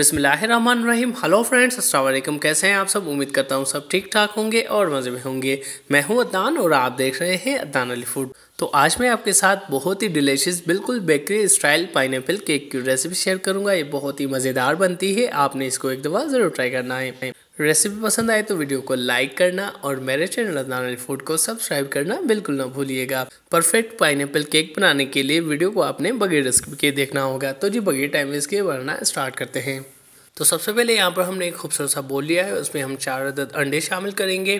बिसमीम hello friends अस्सलाम कैसे हैं आप सब उम्मीद करता हूँ सब ठीक ठाक होंगे और मज़े में होंगे मैं हूँ अदान और आप देख रहे हैं अदान अली फूड तो आज मैं आपके साथ बहुत ही डिलीशियस बिल्कुल बेकरी स्टाइल पाइन केक की रेसिपी शेयर करूंगा ये बहुत ही मज़ेदार बनती है आपने इसको एक दफ़ा ज़रूर ट्राई करना है रेसिपी पसंद आए तो वीडियो को लाइक करना और मेरे चैनल रत्नावली फूड को सब्सक्राइब करना बिल्कुल ना भूलिएगा परफेक्ट पाइन केक बनाने के लिए वीडियो को आपने बगैर रेसिपी के देखना होगा तो जी बगैर टाइम इसके बनना स्टार्ट करते हैं तो सबसे पहले यहाँ पर हमने एक खूबसूरत सा बोल लिया है उसमें हम चार अदद अंडे शामिल करेंगे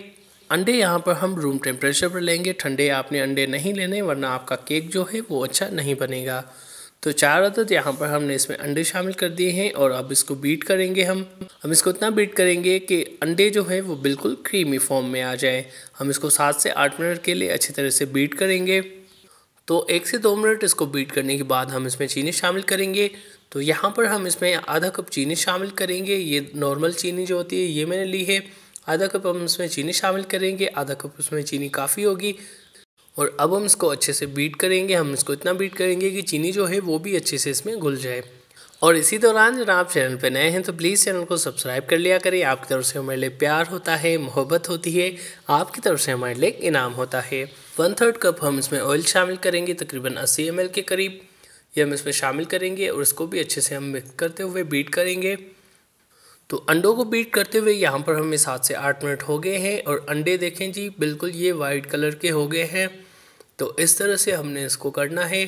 अंडे यहाँ पर हम रूम टेम्परेचर पर लेंगे ठंडे आपने अंडे नहीं लेने वरना आपका केक जो है वो अच्छा नहीं बनेगा तो चार अदद यहाँ पर हमने इसमें अंडे शामिल कर दिए हैं और अब इसको बीट करेंगे हम हम इसको इतना बीट करेंगे कि अंडे जो है वो बिल्कुल क्रीमी फॉर्म में आ जाए हम इसको सात से आठ मिनट के लिए अच्छी तरह से बीट करेंगे तो एक से दो मिनट इसको बीट करने के बाद हम इसमें चीनी शामिल करेंगे तो यहाँ पर हम इसमें आधा कप चीनी शामिल करेंगे ये नॉर्मल चीनी जो होती है ये मैंने ली है आधा कप हम इसमें चीनी शामिल करेंगे आधा कप उसमें चीनी काफ़ी होगी और अब हम इसको अच्छे से बीट करेंगे हम इसको इतना बीट करेंगे कि चीनी जो है वो भी अच्छे से इसमें घुल जाए और इसी दौरान जब आप चैनल पर नए हैं तो प्लीज़ चैनल को सब्सक्राइब कर लिया करें आपकी तरफ से हमारे लिए प्यार होता है मोहब्बत होती है आपकी तरफ से हमारे लिए इनाम होता है वन थर्ड कप हम इसमें ऑयल शामिल करेंगे तकरीबन अस्सी एम के करीब ये हम इसमें शामिल करेंगे और इसको भी अच्छे से हम मिक्स करते हुए बीट करेंगे तो अंडों को बीट करते हुए यहाँ पर हमें सात से आठ मिनट हो गए हैं और अंडे देखें जी बिल्कुल ये वाइट कलर के हो गए हैं तो इस तरह से हमने इसको करना है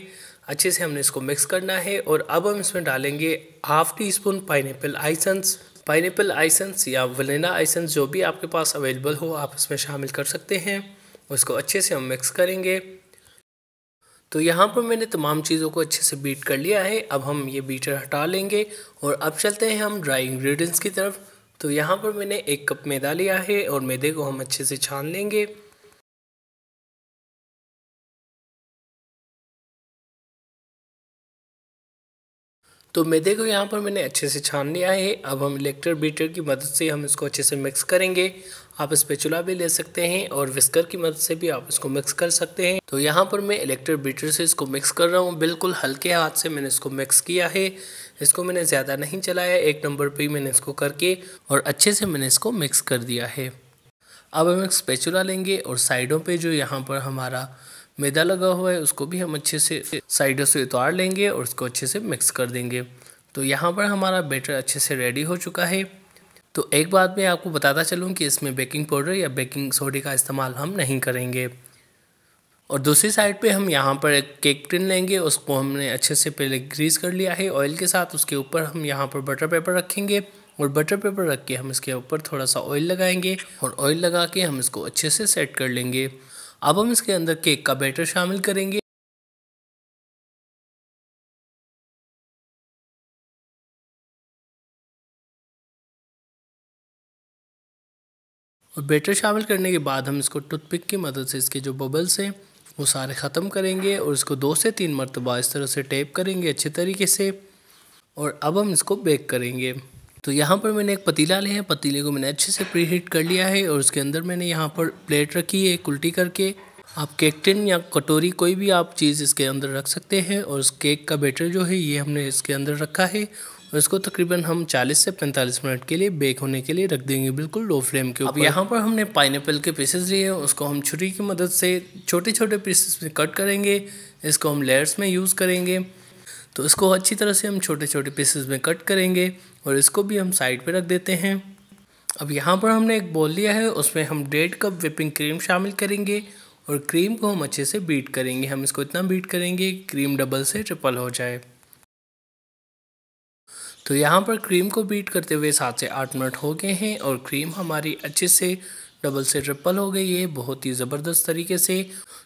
अच्छे से हमने इसको मिक्स करना है और अब हम इसमें डालेंगे half teaspoon pineapple essence pineapple essence या वलेना आइसेंस जो भी आपके पास अवेलेबल हो आप इसमें शामिल कर सकते हैं उसको अच्छे से हम मिक्स करेंगे तो यहाँ पर मैंने तमाम चीज़ों को अच्छे से बीट कर लिया है अब हम ये बीटर हटा लेंगे और अब चलते हैं हम ड्राई इंग्रेडिएंट्स की तरफ तो यहाँ पर मैंने एक कप मैदा लिया है और मैदे को हम अच्छे से छान लेंगे तो मैदे को यहाँ पर मैंने अच्छे से छान लिया है अब हम इलेक्ट्रिक बीटर की मदद से हम इसको अच्छे से मिक्स करेंगे आप इस भी ले सकते हैं और विस्कर की मदद से भी आप इसको मिक्स कर सकते हैं तो यहाँ पर मैं इलेक्ट्रिक बीटर से इसको मिक्स कर रहा हूँ बिल्कुल हल्के हाथ से मैंने इसको मिक्स किया है इसको मैंने ज़्यादा नहीं चलाया एक नंबर पर ही मैंने इसको करके और अच्छे से मैंने इसको मिक्स कर दिया है अब हम एक स्पेचुला लेंगे और साइडों पे जो यहाँ पर हमारा मैदा लगा हुआ है उसको भी हम अच्छे से साइडों से उतार लेंगे और उसको अच्छे से मिक्स कर देंगे तो यहाँ पर हमारा बैटर अच्छे से रेडी हो चुका है तो एक बात मैं आपको बताता चलूँ कि इसमें बेकिंग पाउडर या बेकिंग सोडे का इस्तेमाल हम नहीं करेंगे और दूसरी साइड पे हम यहाँ पर एक केक टिन लेंगे उसको हमने अच्छे से पहले ग्रीस कर लिया है ऑयल के साथ उसके ऊपर हम यहाँ पर बटर पेपर रखेंगे और बटर पेपर रख के हम इसके ऊपर थोड़ा सा ऑयल लगाएंगे और ऑयल लगा के हम इसको अच्छे से सेट कर लेंगे अब हम इसके अंदर केक का बैटर शामिल करेंगे और बैटर शामिल करने के बाद हम इसको टूथपिक की मदद से इसके जो बबल्स हैं वो सारे ख़त्म करेंगे और इसको दो से तीन मरतबा इस तरह से टेप करेंगे अच्छे तरीके से और अब हम इसको बेक करेंगे तो यहाँ पर मैंने एक पतीला लिया है पतीले को मैंने अच्छे से प्री हीट कर लिया है और उसके अंदर मैंने यहाँ पर प्लेट रखी है कुल्टी उल्टी करके आप केक टिन या कटोरी कोई भी आप चीज़ इसके अंदर रख सकते हैं और उस केक का बैटर जो है ये हमने इसके अंदर रखा है और इसको तकरीबन हम 40 से 45 मिनट के लिए बेक होने के लिए रख देंगे बिल्कुल लो फ्लेम के ऊपर यहाँ पर हमने पाइन के पीसेस लिए हैं उसको हम छुरी की मदद से छोटे छोटे पीसेस में कट करेंगे इसको हम लेयर्स में यूज़ करेंगे तो इसको अच्छी तरह से हम छोटे छोटे पीसेस में कट करेंगे और इसको भी हम साइड पे रख देते हैं अब यहाँ पर हमने एक बॉल लिया है उसमें हम डेढ़ कप विपिंग क्रीम शामिल करेंगे और क्रीम को हम अच्छे से बीट करेंगे हम इसको इतना बीट करेंगे कि क्रीम डबल से ट्रिपल हो जाए तो यहाँ पर क्रीम को बीट करते हुए सात से आठ मिनट हो गए हैं और क्रीम हमारी अच्छे से डबल से ट्रिपल हो गई है बहुत ही ज़बरदस्त तरीके से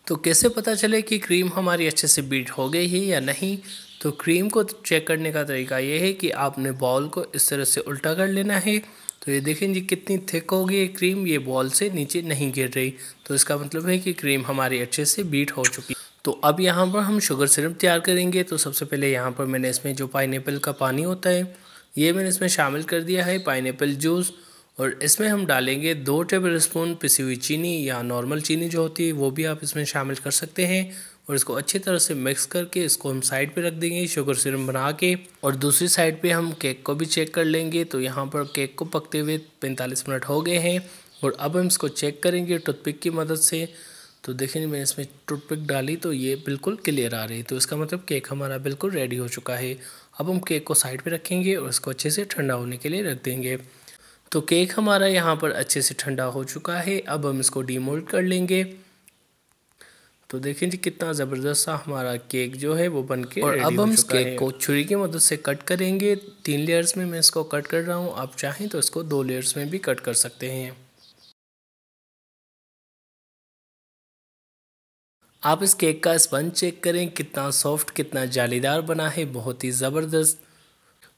तो कैसे पता चले कि क्रीम हमारी अच्छे से बीट हो गई है या नहीं तो क्रीम को चेक करने का तरीका ये है कि आपने बॉल को इस तरह से उल्टा कर लेना है तो ये देखें जी कितनी थिक हो गई क्रीम ये बॉल से नीचे नहीं गिर रही तो इसका मतलब है कि क्रीम हमारी अच्छे से बीट हो चुकी तो अब यहाँ पर हम शुगर सिरप तैयार करेंगे तो सबसे पहले यहाँ पर मैंने इसमें जो पाइनएप्पल का पानी होता है ये मैंने इसमें शामिल कर दिया है पाइनएप्पल जूस और इसमें हम डालेंगे दो टेबल स्पून पिसी हुई चीनी या नॉर्मल चीनी जो होती है वो भी आप इसमें शामिल कर सकते हैं और इसको अच्छी तरह से मिक्स करके इसको हम साइड पे रख देंगे शुगर सिरम बना के और दूसरी साइड पे हम केक को भी चेक कर लेंगे तो यहाँ पर केक को पकते हुए 45 मिनट हो गए हैं और अब हम इसको चेक करेंगे टूथपिक की मदद से तो देखेंगे मैंने इसमें टूथपिक डाली तो ये बिल्कुल क्लियर आ रही है तो इसका मतलब केक हमारा बिल्कुल रेडी हो चुका है अब हम केक को साइड पर रखेंगे और इसको अच्छे से ठंडा होने के लिए रख देंगे तो केक हमारा यहाँ पर अच्छे से ठंडा हो चुका है अब हम इसको डीमोल्ड कर लेंगे तो देखें जी कितना ज़बरदस्त सा हमारा केक जो है वो बन के और अब हम इस केक को छुरी की मदद से कट करेंगे तीन लेयर्स में मैं इसको कट कर रहा हूँ आप चाहें तो इसको दो लेयर्स में भी कट कर सकते हैं आप इस केक का स्पंज चेक करें कितना सॉफ्ट कितना जालीदार बना है बहुत ही ज़बरदस्त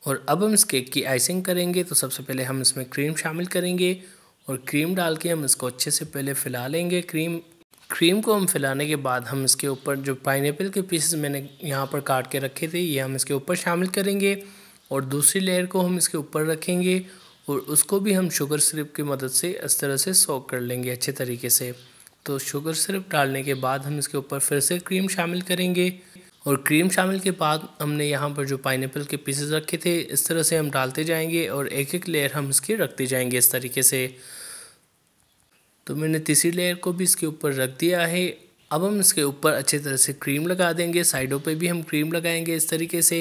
और अब हम इस केक की आइसिंग करेंगे तो सबसे पहले हम इसमें क्रीम शामिल करेंगे और क्रीम डाल के हम इसको अच्छे से पहले फैला लेंगे क्रीम क्रीम को हम फैलाने के बाद हम इसके ऊपर जो पाइन के पीसेस मैंने यहाँ पर काट के रखे थे ये हम इसके ऊपर शामिल करेंगे और दूसरी लेयर को हम इसके ऊपर रखेंगे और उसको भी हम शुगर सिरप की मदद से इस तरह से सोक कर लेंगे अच्छे तरीके से तो शुगर सिरप डालने के बाद हम इसके ऊपर फिर से क्रीम शामिल करेंगे और क्रीम शामिल के बाद हमने यहाँ पर जो पाइन के पीसेस रखे थे इस तरह से हम डालते जाएंगे और एक एक लेयर हम इसके रखते जाएंगे इस तरीके से तो मैंने तीसरी लेयर को भी इसके ऊपर रख दिया है अब हम इसके ऊपर अच्छे तरह से क्रीम लगा देंगे साइडों पे भी हम क्रीम लगाएंगे इस तरीके से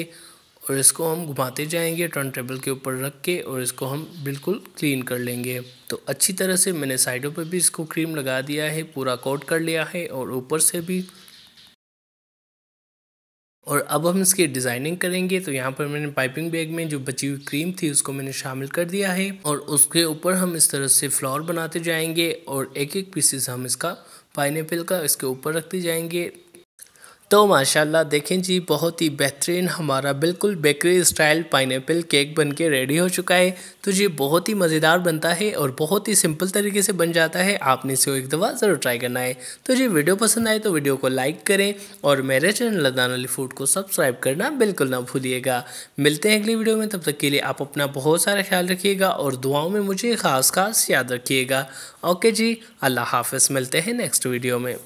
और इसको हम घुमाते जाएंगे टर्न टेबल के ऊपर रख के और इसको हम बिल्कुल क्लीन कर लेंगे तो अच्छी तरह से मैंने साइडों पे भी इसको क्रीम लगा दिया है पूरा कोट कर लिया है और ऊपर से भी और अब हम इसकी डिज़ाइनिंग करेंगे तो यहाँ पर मैंने पाइपिंग बैग में जो बची हुई क्रीम थी उसको मैंने शामिल कर दिया है और उसके ऊपर हम इस तरह से फ्लावर बनाते जाएंगे और एक एक पीसेस हम इसका पाइनएप्पल का इसके ऊपर रखते जाएंगे तो माशाल्लाह देखें जी बहुत ही बेहतरीन हमारा बिल्कुल बेकरी स्टाइल पाइनएप्पल केक बन के रेडी हो चुका है तो ये बहुत ही मज़ेदार बनता है और बहुत ही सिंपल तरीके से बन जाता है आपने इसे एक दफ़ा ज़रूर ट्राई करना है तो ये वीडियो पसंद आए तो वीडियो को लाइक करें और मेरे चैनल लदान अली फूड को सब्सक्राइब करना बिल्कुल ना भूलिएगा मिलते हैं अगली वीडियो में तब तक के लिए आप अपना बहुत सारा ख्याल रखिएगा और दुआओं में मुझे ख़ास खास याद रखिएगा ओके जी अल्लाह हाफ मिलते हैं नेक्स्ट वीडियो में